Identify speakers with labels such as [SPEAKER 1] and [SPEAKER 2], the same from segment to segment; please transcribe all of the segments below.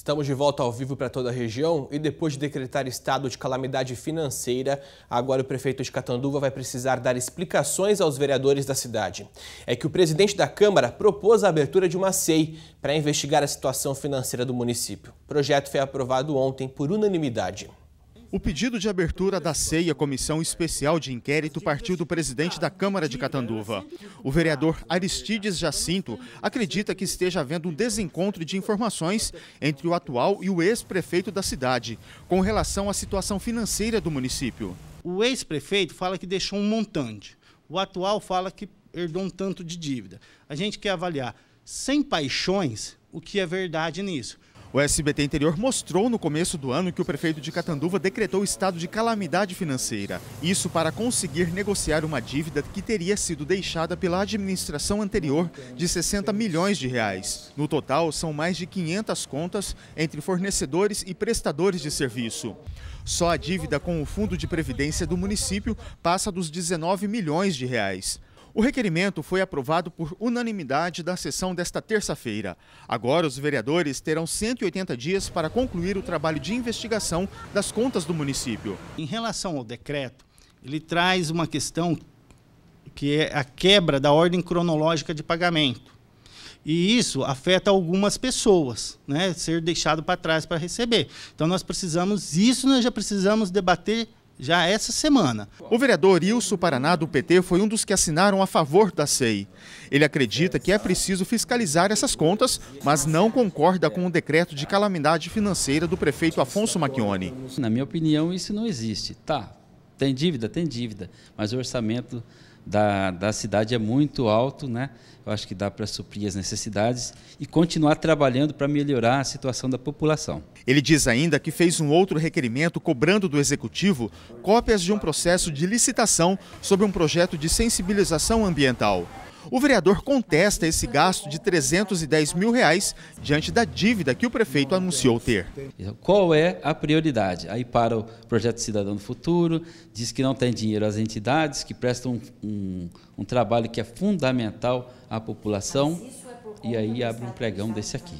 [SPEAKER 1] Estamos de volta ao vivo para toda a região e depois de decretar estado de calamidade financeira, agora o prefeito de Catanduva vai precisar dar explicações aos vereadores da cidade. É que o presidente da Câmara propôs a abertura de uma CEI para investigar a situação financeira do município. O projeto foi aprovado ontem por unanimidade. O pedido de abertura da
[SPEAKER 2] CEIA, Comissão Especial de Inquérito, partiu do presidente da Câmara de Catanduva. O vereador Aristides Jacinto acredita que esteja havendo um desencontro de informações entre o atual e o ex-prefeito da cidade, com relação à situação financeira do município. O ex-prefeito fala que deixou um montante, o atual fala que herdou um tanto de dívida. A gente quer avaliar, sem paixões, o que é verdade nisso. O SBT Interior mostrou no começo do ano que o prefeito de Catanduva decretou estado de calamidade financeira. Isso para conseguir negociar uma dívida que teria sido deixada pela administração anterior de 60 milhões de reais. No total, são mais de 500 contas entre fornecedores e prestadores de serviço. Só a dívida com o Fundo de Previdência do município passa dos 19 milhões de reais. O requerimento foi aprovado por unanimidade da sessão desta terça-feira. Agora, os vereadores terão 180 dias para concluir o trabalho de investigação das contas do município. Em relação ao decreto, ele traz uma questão que é a quebra da ordem cronológica de pagamento. E isso afeta algumas pessoas, né? Ser deixado para trás para receber. Então nós precisamos, isso nós já precisamos debater já essa semana. O vereador Ilso Paraná, do PT, foi um dos que assinaram a favor da SEI. Ele acredita que é preciso fiscalizar essas contas, mas não concorda com o decreto de
[SPEAKER 3] calamidade financeira do prefeito Afonso Macchione. Na minha opinião, isso não existe. Tá, tem dívida? Tem dívida, mas o orçamento da, da cidade é muito alto, né? Eu acho que dá para suprir as necessidades e continuar trabalhando para melhorar a situação da população. Ele diz ainda que fez um outro requerimento cobrando do executivo
[SPEAKER 2] cópias de um processo de licitação sobre um projeto de sensibilização ambiental. O vereador contesta esse gasto de 310 mil reais diante da dívida que o prefeito
[SPEAKER 3] anunciou ter. Então, qual é a prioridade? Aí para o projeto Cidadão do Futuro, diz que não tem dinheiro às entidades que prestam um, um, um trabalho que é fundamental à população é e aí abre um pregão desse aqui.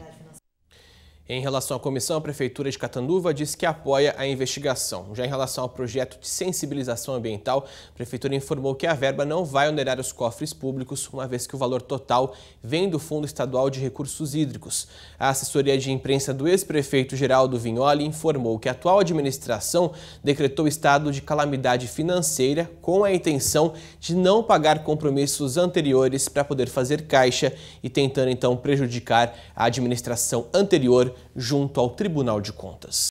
[SPEAKER 3] Em
[SPEAKER 1] relação à comissão, a Prefeitura de Catanduva diz que apoia a investigação. Já em relação ao projeto de sensibilização ambiental, a Prefeitura informou que a verba não vai onerar os cofres públicos, uma vez que o valor total vem do Fundo Estadual de Recursos Hídricos. A assessoria de imprensa do ex-prefeito Geraldo Vignoli informou que a atual administração decretou estado de calamidade financeira com a intenção de não pagar compromissos anteriores para poder fazer caixa e tentando então prejudicar a administração anterior junto ao Tribunal de Contas.